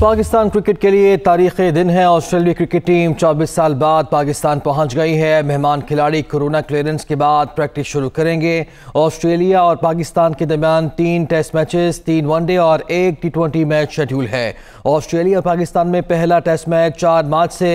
Pakistan cricket के लिए तारीख दिन है ऑस्ट्रेलिया क्रिकेट टीम 24 साल बाद पाकिस्तान पहुंच गई है मेहमान खिलाड़ी कोरोना क्लियरेंस के बाद प्रैक्टिस शुरू करेंगे ऑस्ट्रेलिया और पाकिस्तान के दरमियान तीन टेस्ट मैचेस तीन वनडे और एक टी ट्वेंटी मैच शेड्यूल है ऑस्ट्रेलिया और पाकिस्तान में पहला टेस्ट मैच चार मार्च से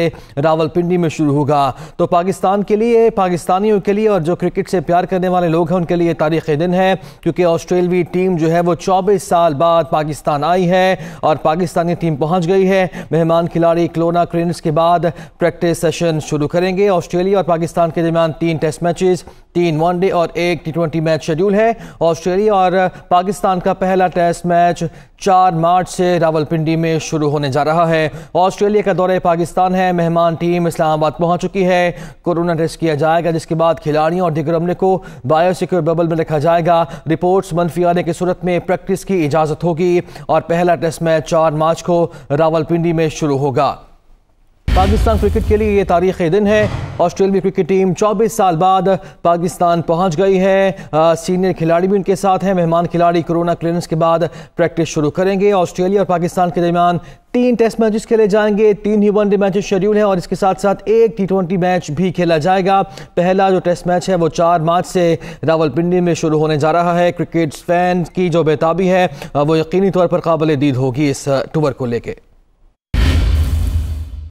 रावलपिंडी में शुरू होगा तो पाकिस्तान के लिए पाकिस्तानियों के लिए और जो क्रिकेट से प्यार करने वाले लोग हैं उनके लिए तारीख दिन है क्योंकि ऑस्ट्रेलवी टीम जो है वो चौबीस साल बाद पाकिस्तान आई है और पाकिस्तानी टीम टीम पहुंच गई है मेहमान खिलाड़ी क्लोना क्रेन्स के बाद प्रैक्टिस सेशन शुरू करेंगे ऑस्ट्रेलिया और पाकिस्तान के दरमियान तीन टेस्ट मैचेस तीन वनडे और एक टी मैच शेड्यूल है ऑस्ट्रेलिया और पाकिस्तान का पहला टेस्ट मैच चार मार्च से रावलपिंडी में शुरू होने जा रहा है ऑस्ट्रेलिया का दौरे पाकिस्तान है मेहमान टीम इस्लामाबाद पहुंच चुकी है कोरोना टेस्ट किया जाएगा जिसके बाद खिलाड़ियों और दिग्गर अमले को बायोसिक्योर बबल में रखा जाएगा रिपोर्ट्स मनफी आने की सूरत में प्रैक्टिस की इजाज़त होगी और पहला टेस्ट मैच चार मार्च को रावलपिंडी में शुरू होगा पाकिस्तान क्रिकेट के लिए ये तारीख़ दिन है ऑस्ट्रेलिया क्रिकेट टीम 24 साल बाद पाकिस्तान पहुंच गई है आ, सीनियर खिलाड़ी भी उनके साथ हैं मेहमान खिलाड़ी कोरोना क्लियरेंस के बाद प्रैक्टिस शुरू करेंगे ऑस्ट्रेलिया और पाकिस्तान के दरमियान तीन टेस्ट मैचेस खेले जाएंगे तीन ही वनडे मैचेस शेड्यूल हैं और इसके साथ साथ एक टी ट्वेंटी मैच भी खेला जाएगा पहला जो टेस्ट मैच है वो चार मार्च से रावलपिंडी में शुरू होने जा रहा है क्रिकेट फैन की जो बेताबी है वो यकीनी तौर पर काबिल दीद होगी इस टूर को लेकर